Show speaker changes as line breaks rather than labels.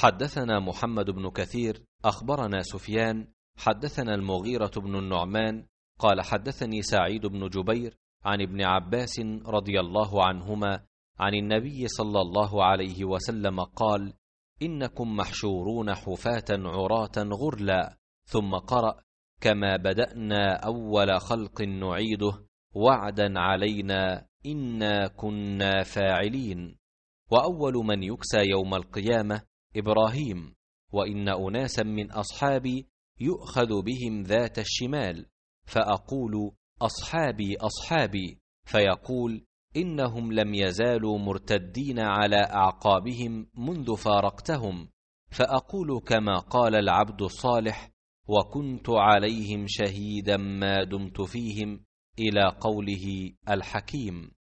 حدثنا محمد بن
كثير أخبرنا سفيان حدثنا المغيرة بن النعمان قال حدثني سعيد بن جبير عن ابن عباس رضي الله عنهما عن النبي صلى الله عليه وسلم قال إنكم محشورون حفاة عراة غرلا ثم قرأ كما بدأنا أول خلق نعيده وعدا علينا إنا كنا فاعلين وأول من يكسى يوم القيامة إبراهيم وإن أناسا من أصحابي يؤخذ بهم ذات الشمال فأقول أصحابي أصحابي فيقول إنهم لم يزالوا مرتدين على أعقابهم منذ فارقتهم فأقول كما قال العبد الصالح وكنت عليهم شهيدا ما دمت
فيهم إلى قوله الحكيم